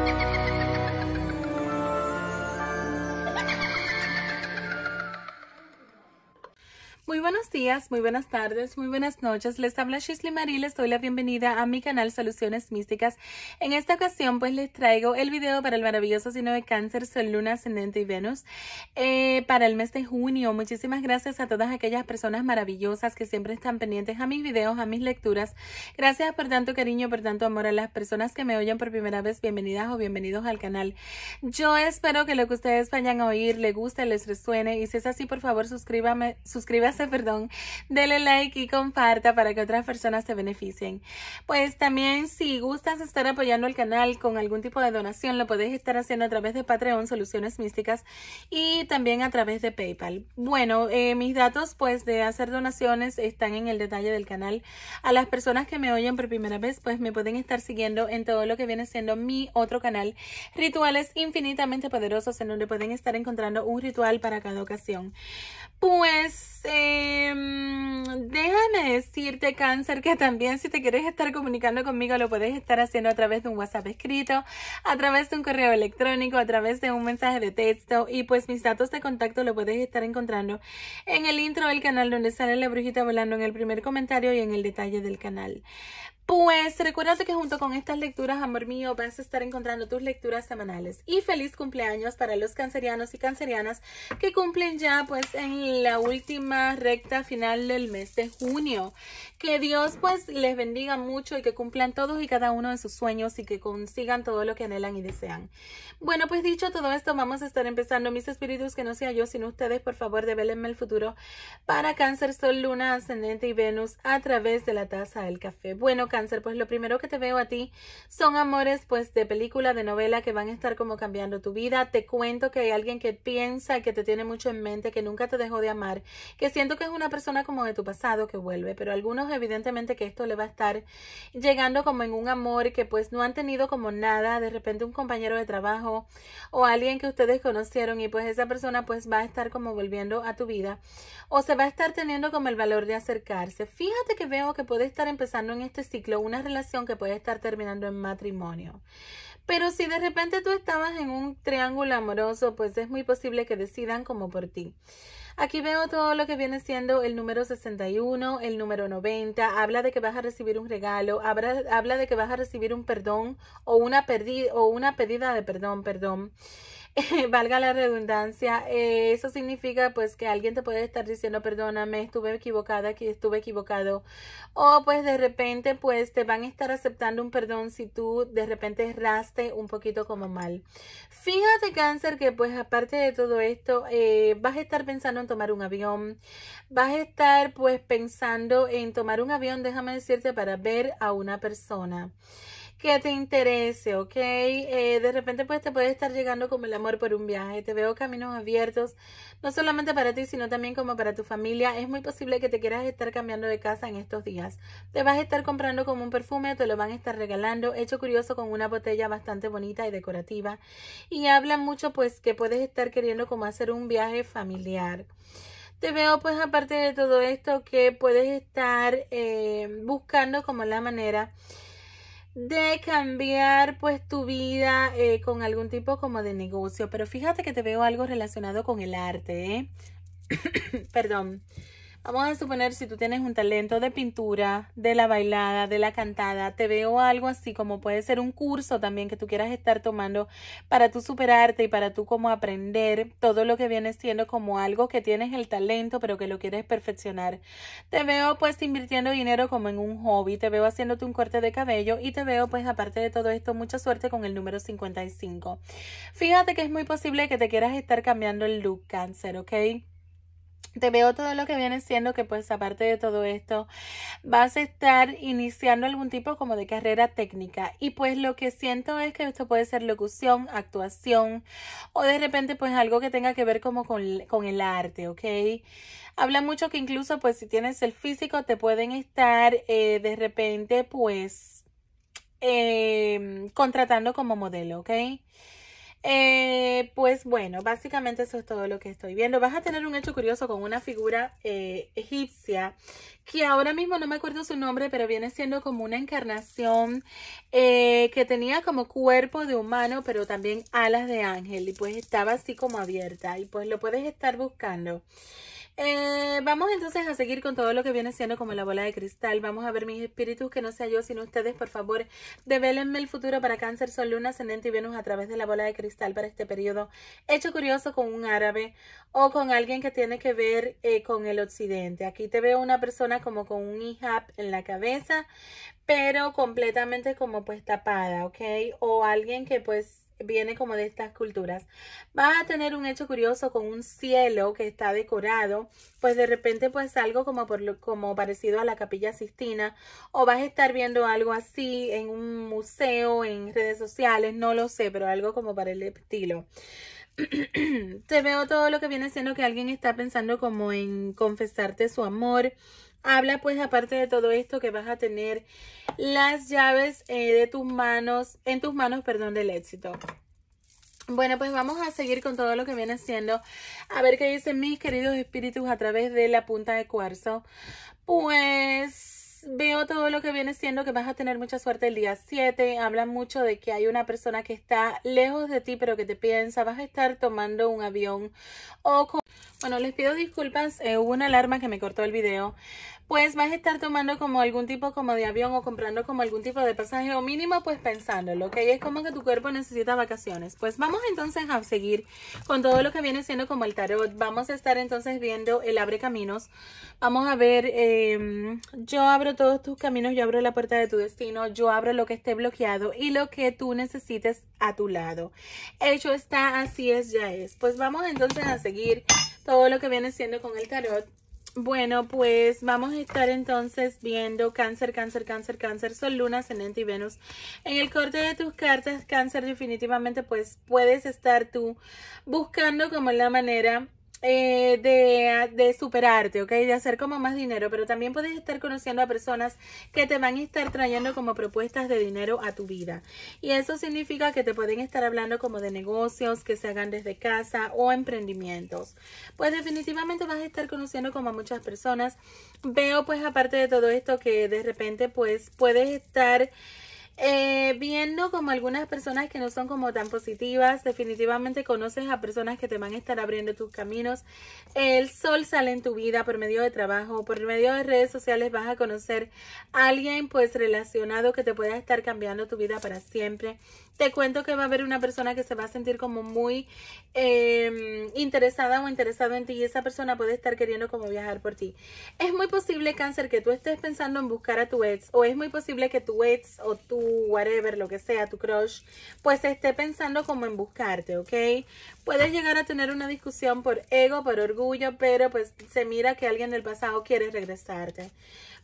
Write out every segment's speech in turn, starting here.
Thank you. Muy buenos días, muy buenas tardes, muy buenas noches. Les habla Shisley Marie, les doy la bienvenida a mi canal Soluciones Místicas. En esta ocasión pues les traigo el video para el maravilloso signo de cáncer, Sol, Luna, Ascendente y Venus eh, para el mes de junio. Muchísimas gracias a todas aquellas personas maravillosas que siempre están pendientes a mis videos, a mis lecturas. Gracias por tanto cariño, por tanto amor a las personas que me oyen por primera vez. Bienvenidas o bienvenidos al canal. Yo espero que lo que ustedes vayan a oír les guste, les resuene y si es así por favor suscríbame, suscríbase perdón, dele like y comparta para que otras personas te beneficien. Pues también si gustas estar apoyando el canal con algún tipo de donación, lo puedes estar haciendo a través de Patreon, Soluciones Místicas y también a través de PayPal. Bueno, eh, mis datos pues de hacer donaciones están en el detalle del canal. A las personas que me oyen por primera vez pues me pueden estar siguiendo en todo lo que viene siendo mi otro canal, Rituales Infinitamente Poderosos, en donde pueden estar encontrando un ritual para cada ocasión. Pues... Eh, eh, mm, déjame decirte, Cáncer, que también si te quieres estar comunicando conmigo, lo puedes estar haciendo a través de un WhatsApp escrito, a través de un correo electrónico, a través de un mensaje de texto. Y pues mis datos de contacto lo puedes estar encontrando en el intro del canal donde sale la brujita volando en el primer comentario y en el detalle del canal. Pues recuérdate que junto con estas lecturas, amor mío, vas a estar encontrando tus lecturas semanales. Y feliz cumpleaños para los cancerianos y cancerianas que cumplen ya pues en la última recta final del mes de junio. Que Dios pues les bendiga mucho y que cumplan todos y cada uno de sus sueños y que consigan todo lo que anhelan y desean. Bueno, pues dicho todo esto, vamos a estar empezando mis espíritus, que no sea yo sino ustedes, por favor, develenme el futuro para cáncer, sol, luna, ascendente y Venus a través de la taza del café. Bueno, pues lo primero que te veo a ti son amores pues de película, de novela que van a estar como cambiando tu vida. Te cuento que hay alguien que piensa que te tiene mucho en mente, que nunca te dejó de amar, que siento que es una persona como de tu pasado que vuelve, pero algunos evidentemente que esto le va a estar llegando como en un amor que pues no han tenido como nada, de repente un compañero de trabajo o alguien que ustedes conocieron y pues esa persona pues va a estar como volviendo a tu vida o se va a estar teniendo como el valor de acercarse. Fíjate que veo que puede estar empezando en este ciclo una relación que puede estar terminando en matrimonio. Pero si de repente tú estabas en un triángulo amoroso, pues es muy posible que decidan como por ti. Aquí veo todo lo que viene siendo el número 61, el número 90. Habla de que vas a recibir un regalo, habla, de que vas a recibir un perdón o una, o una pedida de perdón, perdón. valga la redundancia, eh, eso significa pues que alguien te puede estar diciendo, perdóname, estuve equivocada, que estuve equivocado. O pues de repente pues te van a estar aceptando un perdón si tú de repente erraste un poquito como mal. Fíjate cáncer que pues aparte de todo esto, eh, vas a estar pensando en tomar un avión, vas a estar pues pensando en tomar un avión, déjame decirte, para ver a una persona que te interese, ¿ok? Eh, de repente pues te puede estar llegando como el amor por un viaje, te veo caminos abiertos, no solamente para ti, sino también como para tu familia. Es muy posible que te quieras estar cambiando de casa en estos días. Te vas a estar comprando como un perfume, te lo van a estar regalando, hecho curioso con una botella bastante bonita y decorativa. Y habla mucho pues que puedes estar queriendo como hacer un viaje familiar. Te veo pues aparte de todo esto que puedes estar eh, buscando como la manera de cambiar pues tu vida eh, con algún tipo como de negocio. Pero fíjate que te veo algo relacionado con el arte, ¿eh? Perdón. Vamos a suponer si tú tienes un talento de pintura, de la bailada, de la cantada, te veo algo así como puede ser un curso también que tú quieras estar tomando para tú superarte y para tú como aprender todo lo que vienes siendo como algo que tienes el talento pero que lo quieres perfeccionar. Te veo pues invirtiendo dinero como en un hobby, te veo haciéndote un corte de cabello y te veo pues aparte de todo esto mucha suerte con el número 55. Fíjate que es muy posible que te quieras estar cambiando el look cáncer, ¿ok? te veo todo lo que viene siendo que pues aparte de todo esto vas a estar iniciando algún tipo como de carrera técnica y pues lo que siento es que esto puede ser locución, actuación o de repente pues algo que tenga que ver como con, el arte, ¿ok? Habla mucho que incluso pues si tienes el físico te pueden estar eh, de repente pues eh, contratando como modelo, ¿ok? Eh, pues bueno, básicamente eso es todo lo que estoy viendo. Vas a tener un hecho curioso con una figura eh, egipcia que ahora mismo no me acuerdo su nombre, pero viene siendo como una encarnación eh, que tenía como cuerpo de humano, pero también alas de ángel y pues estaba así como abierta y pues lo puedes estar buscando. Eh, vamos entonces a seguir con todo lo que viene siendo como la bola de cristal. Vamos a ver mis espíritus, que no sea yo sino ustedes, por favor. Develenme el futuro para Cáncer, Sol, Luna, Ascendente y Venus a través de la bola de cristal para este periodo. Hecho curioso con un árabe o con alguien que tiene que ver eh, con el occidente. Aquí te veo una persona como con un hijab en la cabeza, pero completamente como pues tapada, ¿ok? O alguien que pues viene como de estas culturas. va a tener un hecho curioso con un cielo que está decorado, pues de repente pues algo como, por lo, como parecido a la capilla Sistina, o vas a estar viendo algo así en un museo, en redes sociales, no lo sé, pero algo como para el estilo. te veo todo lo que viene siendo que alguien está pensando como en confesarte su amor. Habla pues aparte de todo esto que vas a tener las llaves eh, de tus manos, en tus manos, perdón, del éxito. Bueno, pues vamos a seguir con todo lo que viene haciendo. A ver qué dicen mis queridos espíritus a través de la punta de cuarzo. Pues veo todo lo que viene siendo que vas a tener mucha suerte el día 7. Hablan mucho de que hay una persona que está lejos de ti, pero que te piensa, vas a estar tomando un avión o con... Bueno, les pido disculpas, eh, hubo una alarma que me cortó el video, pues vas a estar tomando como algún tipo como de avión o comprando como algún tipo de pasaje o mínimo pues pensándolo, que es como que tu cuerpo necesita vacaciones. Pues vamos entonces a seguir con todo lo que viene siendo como el tarot. Vamos a estar entonces viendo el abre caminos. Vamos a ver, em, yo abro todos tus caminos, yo abro la puerta de tu destino, yo abro lo que esté bloqueado y lo que tú necesites a tu lado. Hecho está, así es, ya es. Pues vamos entonces a seguir todo lo que viene siendo con el tarot bueno, pues vamos a estar entonces viendo cáncer, cáncer, cáncer, cáncer, sol, luna, ascendente y Venus. En el corte de tus cartas, cáncer definitivamente pues puedes estar tú buscando como la manera eh, de, de, superarte, ¿ok? De hacer como más dinero, pero también puedes estar conociendo a personas que te van a estar trayendo como propuestas de dinero a tu vida. Y eso significa que te pueden estar hablando como de negocios que se hagan desde casa o emprendimientos. Pues definitivamente vas a estar conociendo como a muchas personas. Veo pues aparte de todo esto que de repente pues puedes estar... Eh, viendo como algunas personas que no son como tan positivas, definitivamente conoces a personas que te van a estar abriendo tus caminos. El sol sale en tu vida por medio de trabajo, por medio de redes sociales vas a conocer a alguien pues relacionado que te pueda estar cambiando tu vida para siempre. Te cuento que va a haber una persona que se va a sentir como muy em, interesada o interesado en ti y esa persona puede estar queriendo como viajar por ti. Es muy posible, cáncer, que tú estés pensando en buscar a tu ex o es muy posible que tu ex o tu whatever, lo que sea, tu crush, pues esté pensando como en buscarte, ¿ok? Puedes ah. llegar a tener una discusión por ego, por orgullo, pero pues se mira que alguien del pasado quiere regresarte.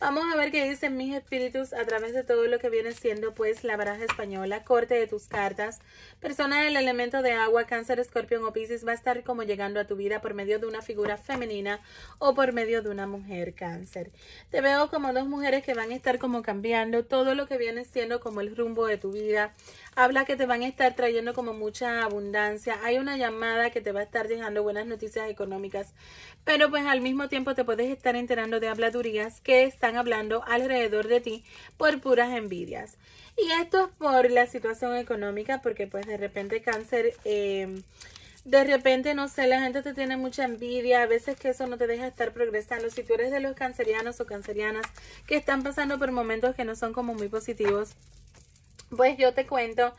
Vamos a ver qué dicen mis espíritus a través de todo lo que viene siendo pues la baraja española, corte de tus cartas. Persona del elemento de agua, cáncer, escorpión o piscis va a estar como llegando a tu vida por medio de una figura femenina o por medio de una mujer, cáncer. Te veo como dos mujeres que van a estar como cambiando todo lo que viene siendo como como el rumbo de tu vida. Habla que te van a estar trayendo como mucha abundancia. Hay una llamada que te va a estar dejando buenas noticias económicas. Pero pues al mismo tiempo te puedes estar enterando de habladurías que están hablando alrededor de ti por puras envidias. Y esto es por la situación económica porque pues de repente cáncer... Eh, de repente, no sé, la gente te tiene mucha envidia, a veces que eso no te deja estar progresando. Si tú eres de los cancerianos o cancerianas que están pasando por momentos que no son como muy positivos, pues yo te cuento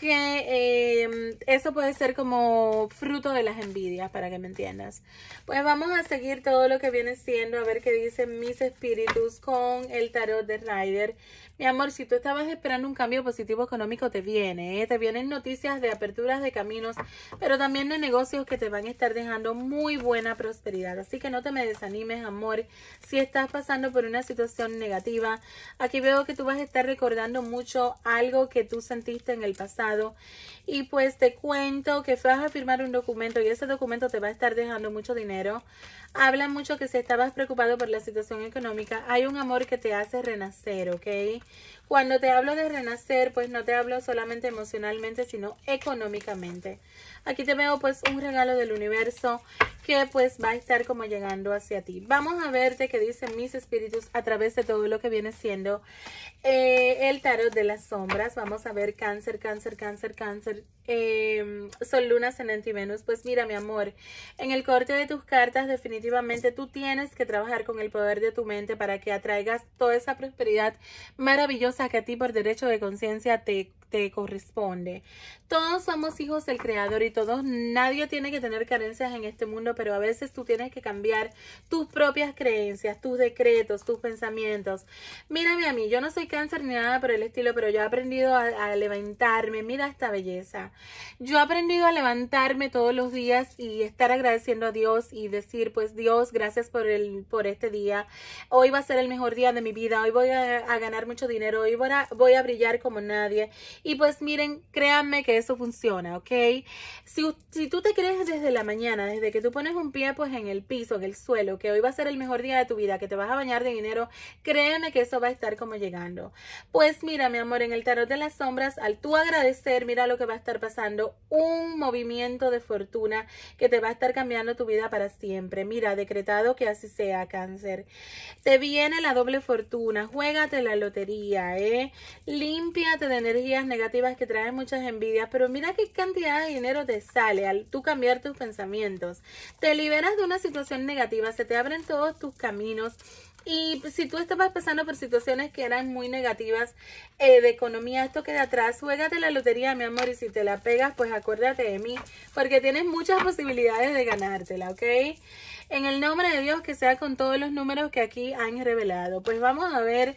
que em, eso puede ser como fruto de las envidias, para que me entiendas. Pues vamos a seguir todo lo que viene siendo, a ver qué dicen mis espíritus con el tarot de Ryder. Mi amor, si tú estabas esperando un cambio positivo económico, te viene. ¿eh? Te vienen noticias de aperturas de caminos, pero también de negocios que te van a estar dejando muy buena prosperidad. Así que no te me desanimes, amor, si estás pasando por una situación negativa. Aquí veo que tú vas a estar recordando mucho al algo que tú sentiste en el pasado. Y pues te cuento que vas a firmar un documento y ese documento te va a estar dejando mucho dinero. Habla mucho que si estabas preocupado por la situación económica, hay un amor que te hace renacer, ¿ok? Cuando te hablo de renacer, pues no te hablo solamente emocionalmente, sino económicamente. Aquí te veo pues un regalo del universo que pues va a estar como llegando hacia ti. Vamos a verte qué dicen mis espíritus a través de todo lo que viene siendo. Eh, el tarot de las sombras. Vamos a ver cáncer, cáncer, cáncer, cáncer. son em, Sol, Luna, Ascendente y Venus. Pues mira, mi amor, en el corte de tus cartas definitivamente tú tienes que trabajar con el poder de tu mente para que atraigas toda esa prosperidad maravillosa que a ti por derecho de conciencia te, te corresponde. Todos somos hijos del Creador y todos, nadie tiene que tener carencias en este mundo, pero a veces tú tienes que cambiar tus propias creencias, tus decretos, tus pensamientos. Mírame a mí, yo no soy cáncer ni nada por el estilo, pero yo he aprendido a, levantarme. Mira esta belleza. Yo he aprendido a levantarme todos los días y estar agradeciendo a Dios y decir, pues Dios, gracias por, el, por este día. Hoy va a ser el mejor día de mi vida. Hoy voy a, ganar mucho dinero. Hoy voy a, voy a brillar como nadie. Y pues miren, créanme que eso funciona, ¿ok? Si, si tú te crees desde la mañana, desde que tú pones un pie pues en el piso, en el suelo, que hoy va a ser el mejor día de tu vida, que te vas a bañar de dinero, créeme que eso va a estar como llegando. Pues mira, mi amor, en el tarot de las sombras, al tú agradecer, mira lo que va a estar pasando, un movimiento de fortuna que te va a estar cambiando tu vida para siempre. Mira, decretado que así sea, cáncer. Te viene la doble fortuna, juégate la lotería, ¿eh? Límpiate de energías negativas que traen muchas envidias, pero mira qué cantidad de dinero te sale al tú cambiar tus pensamientos. Te liberas de una situación negativa, se te abren todos tus caminos y pues, si tú estabas pasando por situaciones que eran muy negativas eh, de economía, esto queda atrás. Juégate la lotería, mi amor, y si te la pegas, pues acuérdate de mí, porque tienes muchas posibilidades de ganártela, ¿ok? En el nombre de Dios, que sea con todos los números que aquí han revelado. Pues vamos a ver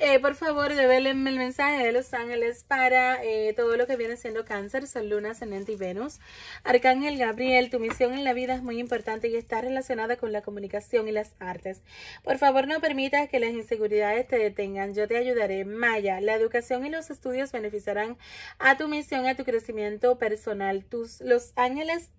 eh, por favor, develenme el mensaje de los ángeles para eh, todo lo que viene siendo cáncer, sol, luna, ascendente y Venus. Arcángel Gabriel, tu misión en la vida es muy importante y está relacionada con la comunicación y las artes. Por favor, no permitas que las inseguridades te detengan. Yo te ayudaré. Maya, la educación y los estudios beneficiarán a tu misión, a tu crecimiento personal. Tus, los ángeles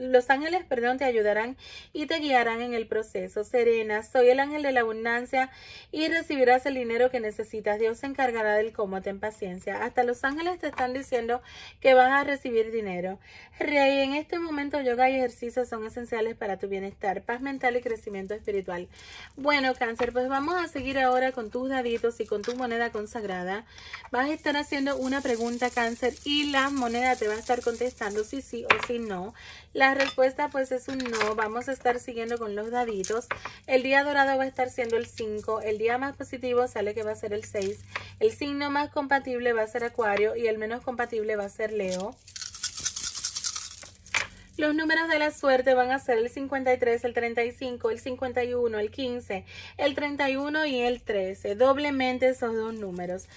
los ángeles, perdón, te ayudarán y te guiarán en el proceso. Serena, soy el ángel de la abundancia y recibirás el dinero que necesitas. Dios se encargará del cómo, ten paciencia. Hasta los ángeles te están diciendo que vas a recibir dinero. Rey, en este momento yoga y ejercicios son esenciales para tu bienestar, paz mental y crecimiento espiritual. Bueno, cáncer, pues vamos a seguir ahora con tus daditos y con tu moneda consagrada. Vas a estar haciendo una pregunta, cáncer, y la moneda te va a estar contestando si sí o si no. La respuesta pues es un no. Vamos a estar siguiendo con los daditos. El día dorado va a estar siendo el 5. El día más positivo sale que va a ser el 6. El signo más compatible va a ser Acuario y el menos compatible va a ser Leo. Los números de la suerte van a ser el 53, el 35, el 51, el 15, el 31 y el 13. Doblemente esos dos números.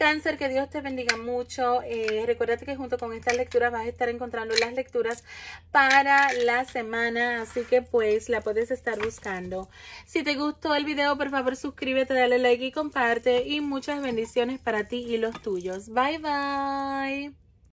Cáncer, que Dios te bendiga mucho. Eh, recuérdate que junto con estas lecturas vas a estar encontrando las lecturas para la semana, así que pues la puedes estar buscando. Si te gustó el video, por favor suscríbete, dale like y comparte. Y muchas bendiciones para ti y los tuyos. Bye bye.